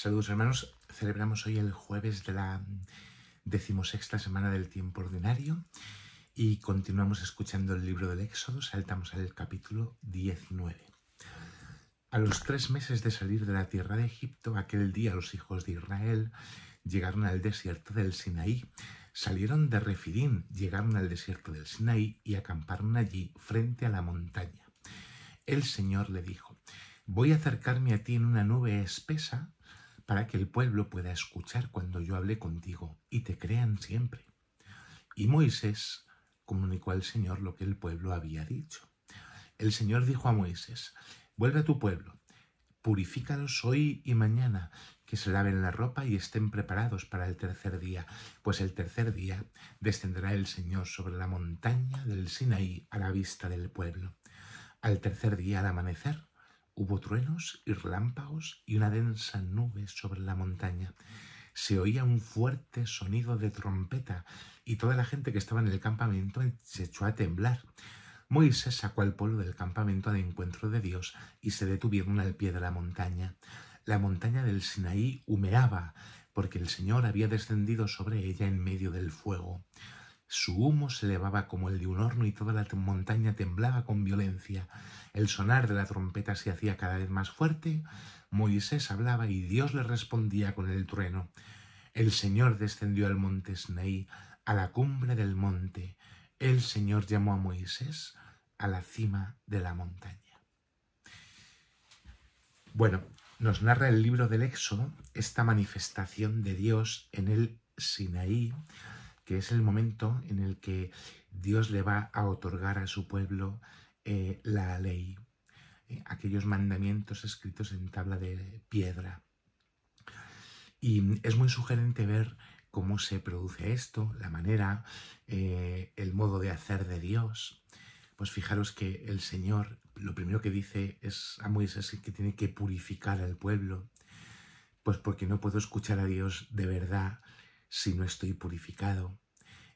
Saludos hermanos, celebramos hoy el jueves de la decimosexta semana del tiempo ordinario y continuamos escuchando el libro del Éxodo, saltamos al capítulo 19. A los tres meses de salir de la tierra de Egipto, aquel día los hijos de Israel llegaron al desierto del Sinaí, salieron de Refidín, llegaron al desierto del Sinaí y acamparon allí frente a la montaña. El Señor le dijo, voy a acercarme a ti en una nube espesa para que el pueblo pueda escuchar cuando yo hable contigo y te crean siempre. Y Moisés comunicó al Señor lo que el pueblo había dicho. El Señor dijo a Moisés, vuelve a tu pueblo, purifícalos hoy y mañana, que se laven la ropa y estén preparados para el tercer día, pues el tercer día descenderá el Señor sobre la montaña del Sinaí a la vista del pueblo. Al tercer día, al amanecer, Hubo truenos y relámpagos y una densa nube sobre la montaña. Se oía un fuerte sonido de trompeta y toda la gente que estaba en el campamento se echó a temblar. Moisés sacó al pueblo del campamento al encuentro de Dios y se detuvieron al pie de la montaña. La montaña del Sinaí humeaba, porque el Señor había descendido sobre ella en medio del fuego. Su humo se elevaba como el de un horno y toda la montaña temblaba con violencia. El sonar de la trompeta se hacía cada vez más fuerte. Moisés hablaba y Dios le respondía con el trueno. El Señor descendió al monte Sinaí, a la cumbre del monte. El Señor llamó a Moisés a la cima de la montaña. Bueno, nos narra el libro del Éxodo esta manifestación de Dios en el Sinaí que es el momento en el que Dios le va a otorgar a su pueblo eh, la ley, eh, aquellos mandamientos escritos en tabla de piedra. Y es muy sugerente ver cómo se produce esto, la manera, eh, el modo de hacer de Dios. Pues fijaros que el Señor lo primero que dice es a ah, Moisés que tiene que purificar al pueblo, pues porque no puedo escuchar a Dios de verdad si no estoy purificado.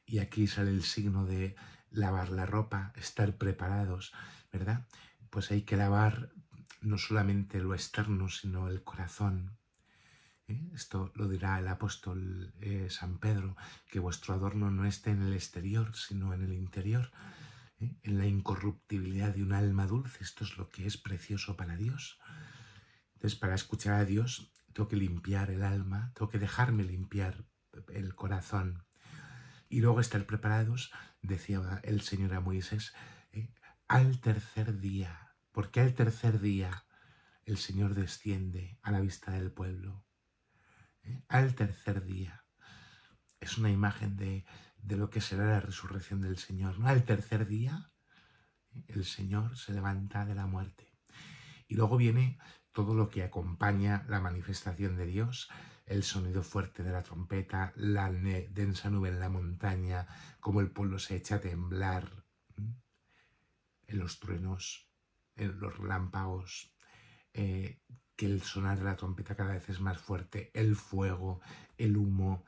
Y aquí sale el signo de lavar la ropa, estar preparados, ¿verdad? Pues hay que lavar no solamente lo externo, sino el corazón. ¿eh? Esto lo dirá el apóstol eh, San Pedro, que vuestro adorno no esté en el exterior, sino en el interior, ¿eh? en la incorruptibilidad de un alma dulce. Esto es lo que es precioso para Dios. Entonces, para escuchar a Dios, tengo que limpiar el alma, tengo que dejarme limpiar el corazón. Y luego estar preparados, decía el Señor a Moisés, ¿eh? al tercer día, porque al tercer día el Señor desciende a la vista del pueblo. ¿eh? Al tercer día. Es una imagen de, de, lo que será la resurrección del Señor. ¿no? Al tercer día ¿eh? el Señor se levanta de la muerte. Y luego viene todo lo que acompaña la manifestación de Dios, el sonido fuerte de la trompeta, la densa nube en la montaña, como el pueblo se echa a temblar, en los truenos, en los relámpagos, eh, que el sonar de la trompeta cada vez es más fuerte, el fuego, el humo,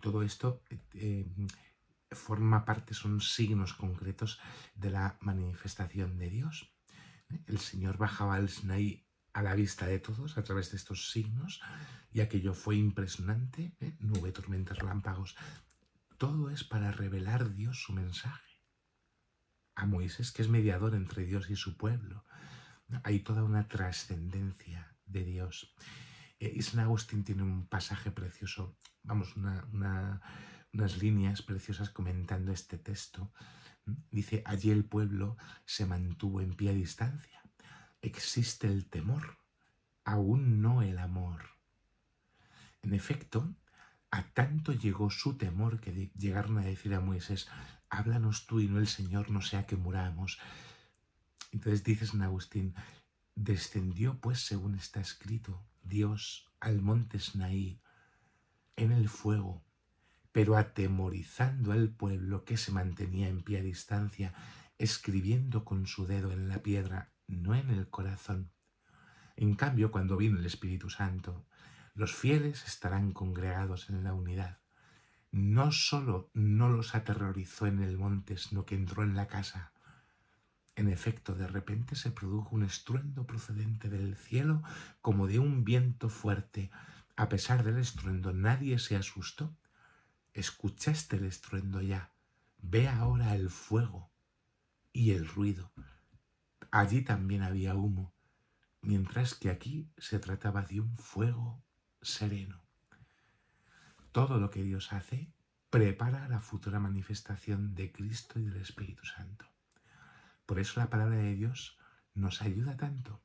todo esto eh, eh, forma parte, son signos concretos de la manifestación de Dios. El Señor bajaba al Sinaí a la vista de todos a través de estos signos y aquello fue impresionante, ¿eh? nube, tormentas, relámpagos. Todo es para revelar Dios su mensaje. A Moisés, que es mediador entre Dios y su pueblo, hay toda una trascendencia de Dios. Eh, y San Agustín tiene un pasaje precioso, vamos, unas líneas preciosas comentando este texto. Dice, allí el pueblo se mantuvo en pie a distancia existe el temor, aún no el amor. En efecto, a tanto llegó su temor que llegaron a decir a Moisés, háblanos tú y no el Señor, no sea que muramos. Entonces dice San Agustín, descendió pues, según está escrito, Dios al monte Sinaí, en el fuego, pero atemorizando al pueblo que se mantenía en pie a distancia, escribiendo con su dedo en la piedra, no en el corazón. En cambio, cuando vino el Espíritu Santo, los fieles estarán congregados en la unidad. No sólo no los aterrorizó en el monte, sino que entró en la casa. En efecto, de repente se produjo un estruendo procedente del cielo como de un viento fuerte. A pesar del estruendo, nadie se asustó escuchaste el estruendo ya, ve ahora el fuego y el ruido. Allí también había humo, mientras que aquí se trataba de un fuego sereno. Todo lo que Dios hace prepara la futura manifestación de Cristo y del Espíritu Santo. Por eso la palabra de Dios nos ayuda tanto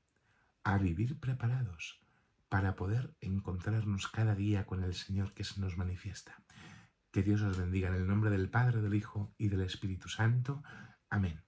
a vivir preparados para poder encontrarnos cada día con el Señor que se nos manifiesta. Que Dios os bendiga en el nombre del Padre, del Hijo y del Espíritu Santo. Amén.